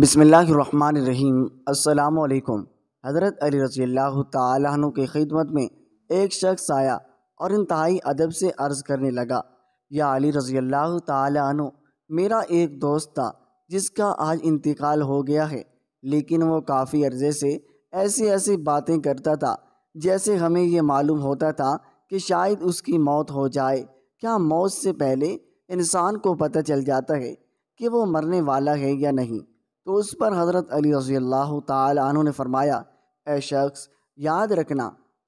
बसमीम् अल्लाम हज़रत अली रजी अल्लाह तु की खिदमत में एक शख्स आया और इंतहाई अदब से अर्ज़ करने लगा या अली रजी अल्लाह तु मेरा एक दोस्त था जिसका आज इंतकाल हो गया है लेकिन वो काफ़ी अर्ज़े से ऐसी ऐसी बातें करता था जैसे हमें यह मालूम होता था कि शायद उसकी मौत हो जाए क्या मौत से पहले इंसान को पता चल जाता है कि वो मरने वाला है या नहीं तो उस पर हज़रत अली रज़ी अल्लाह तु ने फरमाया ए शख्स याद रखना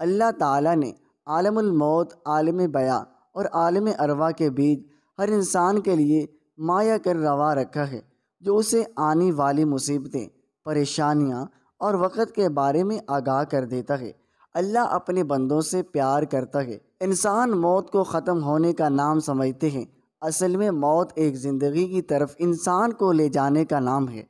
अल्लाह ताला ने आलमौत आलम बया और आलम अरवा के बीच हर इंसान के लिए माया कर रवा रखा है जो उसे आने वाली मुसीबतें परेशानियां और वक़्त के बारे में आगाह कर देता है अल्लाह अपने बंदों से प्यार करता है इंसान मौत को ख़त्म होने का नाम समझते हैं असल में मौत एक ज़िंदगी की तरफ इंसान को ले जाने का नाम है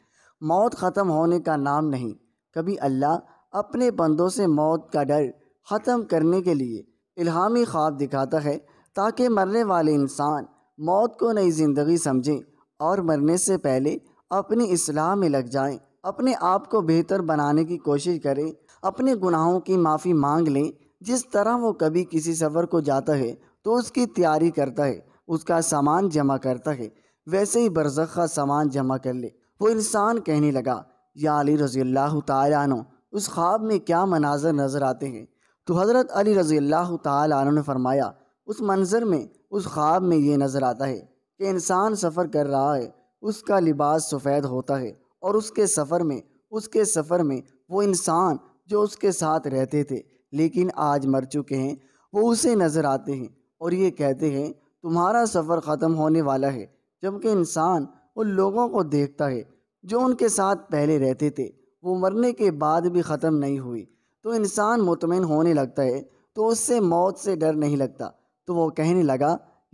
मौत ख़त्म होने का नाम नहीं कभी अल्लाह अपने बंदों से मौत का डर ख़त्म करने के लिए इल्हामी ख्वाब दिखाता है ताकि मरने वाले इंसान मौत को नई ज़िंदगी समझें और मरने से पहले अपनी असलाह में लग जाएं, अपने आप को बेहतर बनाने की कोशिश करें अपने गुनाहों की माफ़ी मांग लें जिस तरह वो कभी किसी सफ़र को जाता है तो उसकी तैयारी करता है उसका सामान जमा करता है वैसे ही बरसक़ का सामान जमा कर ले वो इंसान कहने लगा या अली रज़ी अल्लाह तु उस ख्वाब में क्या मनाजर नज़र आते हैं तो हज़रत अली रज़ी अल्लाह तु ने फरमाया उस मंज़र में उस ख्वाब में ये नज़र आता है कि इंसान सफ़र कर रहा है उसका लिबास सफ़ेद होता है और उसके सफ़र में उसके सफ़र में वो इंसान जो उसके साथ रहते थे लेकिन आज मर चुके हैं वो उसे नज़र आते हैं और ये कहते हैं तुम्हारा सफ़र ख़त्म होने वाला है जबकि इंसान उन लोगों को देखता है जो उनके साथ पहले रहते थे वो मरने के बाद भी ख़त्म नहीं हुई तो इंसान मुतमिन होने लगता है तो उससे मौत से डर नहीं लगता तो वो कहने लगा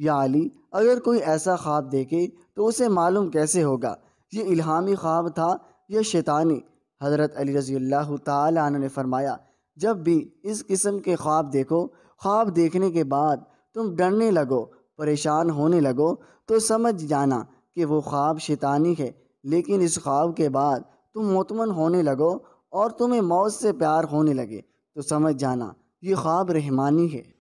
या अली अगर कोई ऐसा ख्वाब देखे तो उसे मालूम कैसे होगा ये इल्हामी ख्वाब था यह शैतानी हज़रत अली रज़ी तन ने फरमाया जब भी इस किस्म के ख्वाब देखो ख्वाब देखने के बाद तुम डरने लगो परेशान होने लगो तो समझ जाना कि वो ख्वाब शैतानी है लेकिन इस ख्वाब के बाद तुम मतमन होने लगो और तुम्हें मौत से प्यार होने लगे तो समझ जाना ये ख्वाब रहमानी है